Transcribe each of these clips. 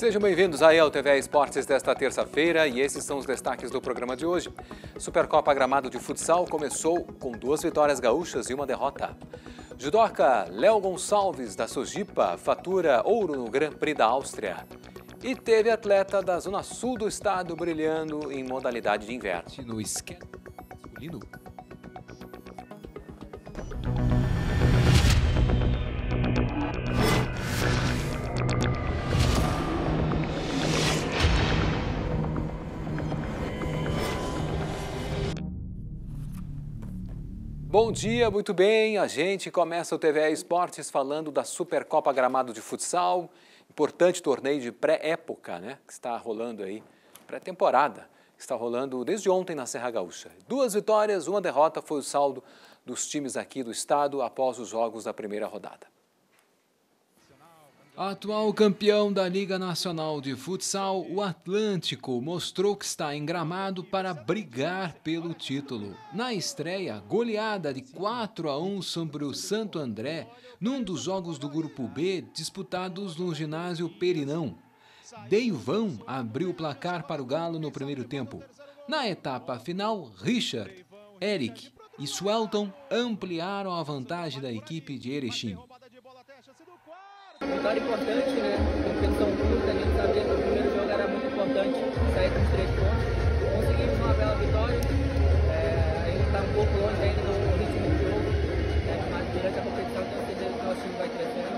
Sejam bem-vindos aí ao TV Esportes desta terça-feira e esses são os destaques do programa de hoje. Supercopa Gramado de Futsal começou com duas vitórias gaúchas e uma derrota. Judoca Léo Gonçalves, da Sojipa, fatura ouro no Grand Prix da Áustria. E teve atleta da Zona Sul do estado brilhando em modalidade de inverno. No esquema Bom dia, muito bem. A gente começa o TV Esportes falando da Supercopa Gramado de Futsal, importante torneio de pré-época, né? Que está rolando aí, pré-temporada, que está rolando desde ontem na Serra Gaúcha. Duas vitórias, uma derrota foi o saldo dos times aqui do estado após os jogos da primeira rodada. Atual campeão da Liga Nacional de Futsal, o Atlântico mostrou que está engramado para brigar pelo título. Na estreia, goleada de 4 a 1 sobre o Santo André, num dos jogos do Grupo B disputados no ginásio Perinão. Deivão abriu o placar para o Galo no primeiro tempo. Na etapa final, Richard, Eric e Swelton ampliaram a vantagem da equipe de Erechim. Vitória importante, né? Competição curta, a gente sabia que o primeiro jogo era muito importante sair com os três pontos. Conseguimos uma bela vitória, é, gente está um pouco longe ainda do ritmo do jogo, né? mas durante a competição tenho certeza que o nosso time vai crescendo.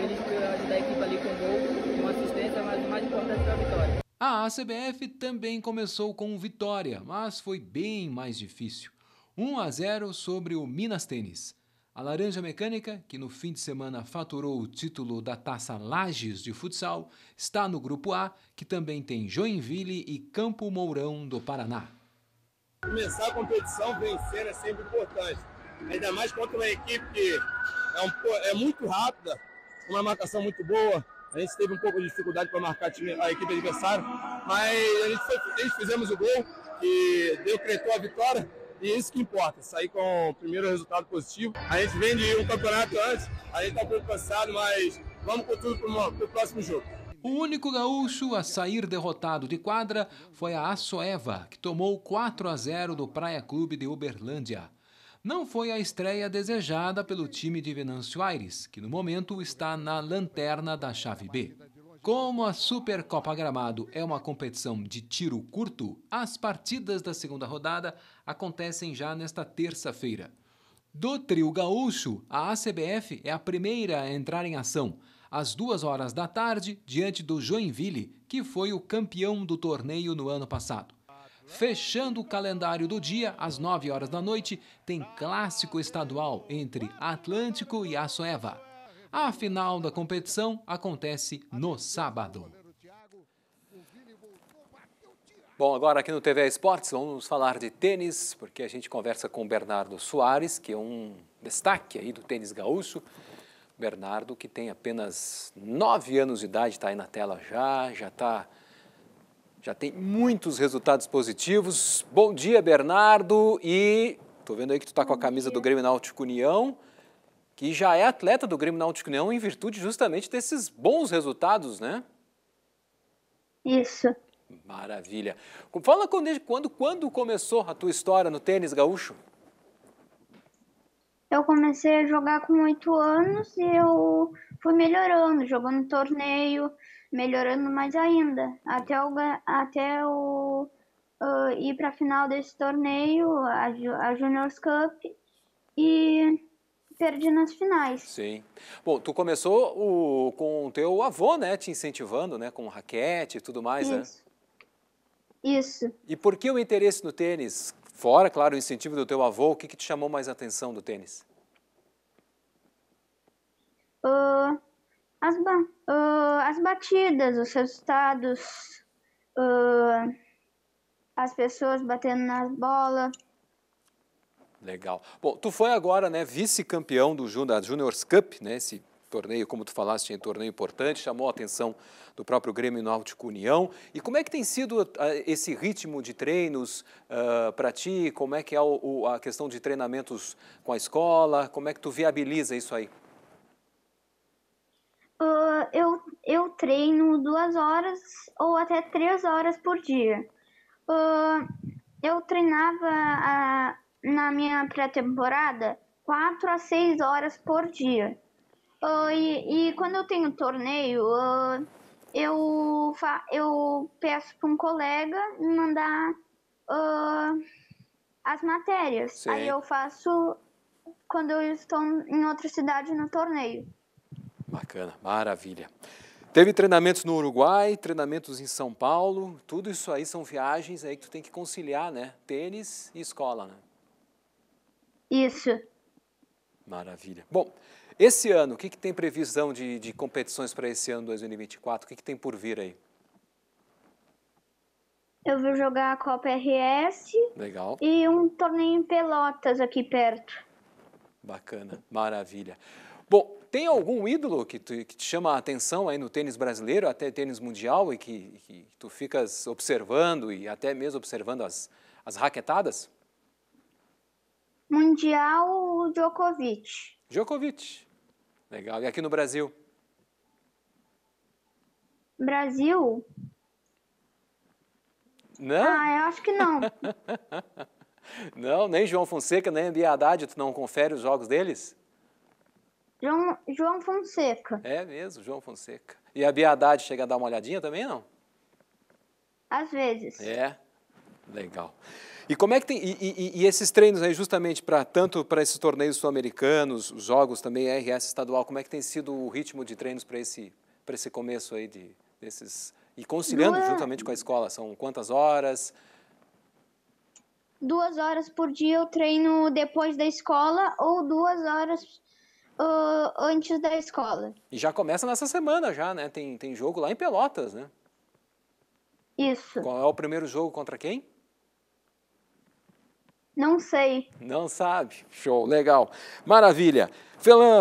Feliz por ajudar a equipe ali com gol, uma assistência, mas o mais importante foi a vitória. A ACBF também começou com vitória, mas foi bem mais difícil. 1 a 0 sobre o Minas Tênis. A Laranja Mecânica, que no fim de semana faturou o título da Taça Lages de futsal, está no grupo A, que também tem Joinville e Campo Mourão do Paraná. Começar a competição vencendo é sempre importante, ainda mais contra uma equipe que é, um, é muito rápida, uma marcação muito boa. A gente teve um pouco de dificuldade para marcar a equipe adversária, mas a gente, foi, a gente fizemos o gol que decretou a vitória e é isso que importa, sair com o primeiro resultado positivo. A gente vem de um campeonato antes, a gente está um pouco cansado, mas vamos com tudo para o próximo jogo. O único gaúcho a sair derrotado de quadra foi a Assoeva, que tomou 4 a 0 do Praia Clube de Uberlândia. Não foi a estreia desejada pelo time de Venâncio Aires, que no momento está na lanterna da chave B. Como a Supercopa Gramado é uma competição de tiro curto, as partidas da segunda rodada acontecem já nesta terça-feira. Do trio gaúcho, a ACBF é a primeira a entrar em ação, às duas horas da tarde, diante do Joinville, que foi o campeão do torneio no ano passado. Fechando o calendário do dia, às 9 horas da noite, tem clássico estadual entre Atlântico e Açoeva. A final da competição acontece no sábado. Bom, agora aqui no TV Esportes vamos falar de tênis, porque a gente conversa com o Bernardo Soares, que é um destaque aí do tênis gaúcho. Bernardo, que tem apenas 9 anos de idade, está aí na tela já, já está, já tem muitos resultados positivos. Bom dia, Bernardo, e tô vendo aí que tu tá com a camisa do Grêmio Náutico União que já é atleta do Grêmio Náutico União em virtude justamente desses bons resultados, né? Isso. Maravilha. Fala quando, quando começou a tua história no tênis gaúcho? Eu comecei a jogar com oito anos e eu fui melhorando, jogando torneio, melhorando mais ainda, até o, até o uh, ah, ir para a final desse torneio, a, a Juniors Cup, e perdi nas finais. Sim. Bom, tu começou o, com o teu avô, né, te incentivando, né, com raquete e tudo mais, né? Isso. né? Isso. E por que o interesse no tênis? Fora, claro, o incentivo do teu avô, o que, que te chamou mais a atenção do tênis? Uh, as, ba uh, as batidas, os resultados, uh, as pessoas batendo nas bolas. Legal. Bom, tu foi agora né, vice-campeão do da Juniors Cup, né, esse torneio, como tu falaste, é um torneio importante, chamou a atenção do próprio Grêmio Náutico União. E como é que tem sido ah, esse ritmo de treinos uh, ah, para ti? Como é que é o, o, a questão de treinamentos com a escola? Como é que tu viabiliza isso aí? Uh, eu, eu treino duas horas ou até três horas por dia. Uh, eu treinava a na minha pré-temporada quatro a seis horas por dia. Uh, e, e, quando eu tenho torneio, uh, eu, eu peço para um colega mandar uh, as matérias. Sim. Aí eu faço quando eu estou em outra cidade no torneio. Bacana, maravilha. Teve treinamentos no Uruguai, treinamentos em São Paulo, tudo isso aí são viagens aí que tu tem que conciliar, né? Tênis e escola, né? Isso. Maravilha. Bom, esse ano, o que, que tem previsão de, de competições para esse ano 2024? O que, que tem por vir aí? Eu vou jogar a Copa RS. Legal. E um torneio em Pelotas aqui perto. Bacana, maravilha. Bom, tem algum ídolo que, tu, que te chama a atenção aí no tênis brasileiro, até tênis mundial, e que, que tu ficas observando e até mesmo observando as, as raquetadas? Mundial Djokovic. Djokovic. Legal. E aqui no Brasil? Brasil? Não? Ah, eu acho que não. não, nem João Fonseca, nem Bia Haddad, tu não confere os jogos deles? João, João Fonseca. É mesmo, João Fonseca. E a Bia Haddad chega a dar uma olhadinha também, não? Às vezes. É. Legal. E como é que tem. E, e, e esses treinos aí, justamente para tanto para esses torneios sul-americanos, os jogos também, RS estadual, como é que tem sido o ritmo de treinos para esse, esse começo aí de, desses. E conciliando Duas... É juntamente com a escola, são quantas horas? Duas horas por dia eu treino depois da escola ou duas horas Uh, antes da escola. E já começa nessa semana já, né? Tem, tem jogo lá em Pelotas, né? Isso. Qual é o primeiro jogo contra quem? Não sei. Não sabe? Show, legal. Maravilha.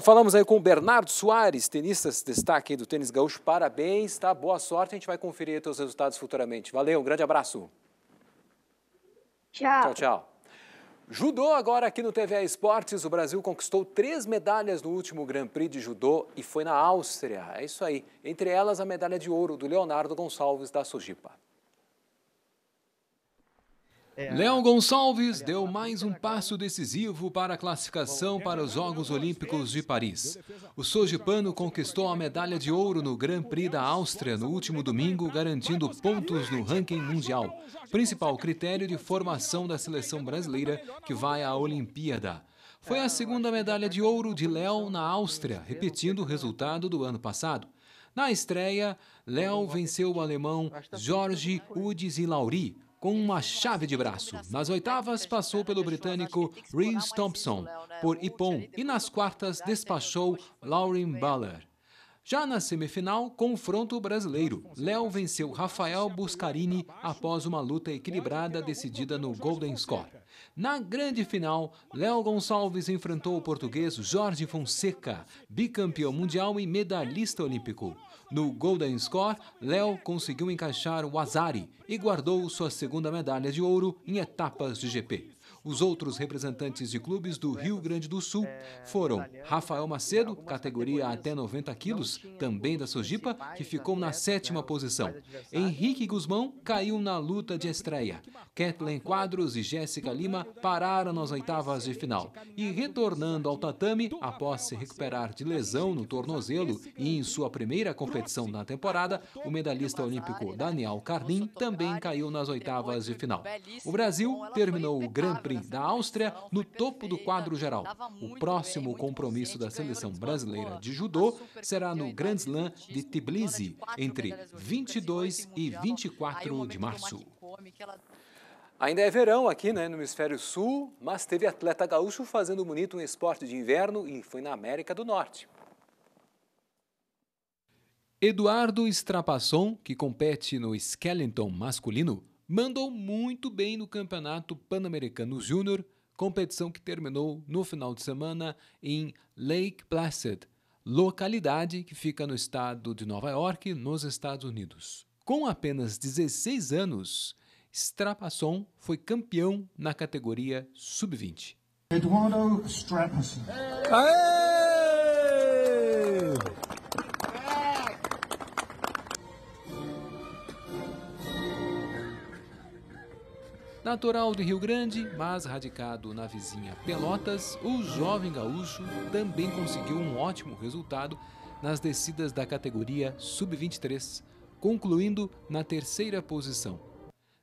Falamos aí com o Bernardo Soares, tenista destaque do Tênis Gaúcho. Parabéns, tá? Boa sorte. A gente vai conferir os resultados futuramente. Valeu, um grande abraço. Tchau. Tchau, tchau. Judô agora aqui no TVA Esportes. O Brasil conquistou três medalhas no último Grand Prix de Judô e foi na Áustria. É isso aí. Entre elas, a medalha de ouro do Leonardo Gonçalves da Sojipa. É, Leão Gonçalves deu mais um passo é decisivo para a classificação para os Jogos Olímpicos de Paris. O sojipano conquistou a medalha de ouro no Grand Prix da Áustria no último é domingo, garantindo pontos no ranking mundial, então principal critério de formação da seleção brasileira que vai à Olimpíada. Foi a segunda medalha de ouro de Léo na Áustria, repetindo o né? resultado do ano passado. Na estreia, Léo venceu o alemão tá Jorge Udes e Lauri, com uma chave de braço. Nas oitavas, passou pelo britânico Rhys Thompson por Ippon e nas quartas despachou Lauren Baller. Já na semifinal, confronto brasileiro. Léo venceu Rafael Buscarini após uma luta equilibrada decidida no Golden Score. Na grande final, Léo Gonçalves enfrentou o português Jorge Fonseca, bicampeão mundial e medalhista olímpico. No Golden Score, Léo conseguiu encaixar o Azari e guardou sua segunda medalha de ouro em etapas de GP. Os outros representantes de clubes do Rio Grande do Sul foram Rafael Macedo, categoria até 90 quilos, também da Sojipa, que ficou na sétima posição. Henrique Guzmão caiu na luta de estreia. Kathleen Quadros e Jéssica Lima pararam nas oitavas de final. E retornando ao tatame, após se recuperar de lesão no tornozelo e em sua primeira competição na temporada, o medalhista olímpico Daniel Carlin também caiu nas oitavas de final. O Brasil terminou o Grand Prix da Áustria no topo do quadro geral. O próximo compromisso da seleção brasileira de judô será no Grand Slam de Tbilisi, entre 22 e 24 de março. Ainda é verão aqui né, no hemisfério sul, mas teve atleta gaúcho fazendo bonito um esporte de inverno e foi na América do Norte. Eduardo Strapasson, que compete no skeleton masculino, mandou muito bem no Campeonato Pan-Americano Júnior, competição que terminou no final de semana em Lake Placid, localidade que fica no estado de Nova York, nos Estados Unidos. Com apenas 16 anos, Strapasson foi campeão na categoria sub-20. Eduardo Strapasson. Aê! Natural do Rio Grande, mas radicado na vizinha Pelotas, o jovem gaúcho também conseguiu um ótimo resultado nas descidas da categoria Sub-23, concluindo na terceira posição.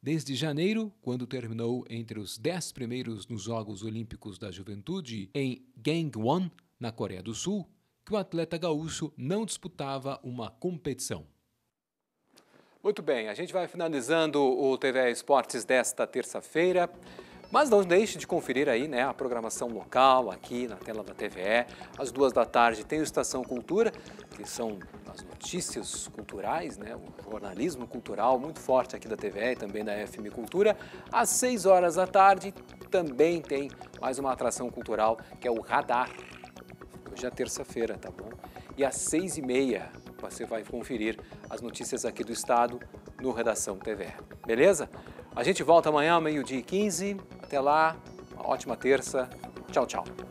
Desde janeiro, quando terminou entre os dez primeiros nos Jogos Olímpicos da Juventude em Gangwon, na Coreia do Sul, que o atleta gaúcho não disputava uma competição. Muito bem, a gente vai finalizando o TV Esportes desta terça-feira. Mas não deixe de conferir aí né, a programação local aqui na tela da TVE. Às duas da tarde tem o Estação Cultura, que são as notícias culturais, né, o jornalismo cultural muito forte aqui da TVE e também da FM Cultura. Às seis horas da tarde também tem mais uma atração cultural, que é o Radar. Hoje é terça-feira, tá bom? E às seis e meia você vai conferir as notícias aqui do Estado no Redação TV. Beleza? A gente volta amanhã, meio-dia e 15. Até lá, uma ótima terça. Tchau, tchau.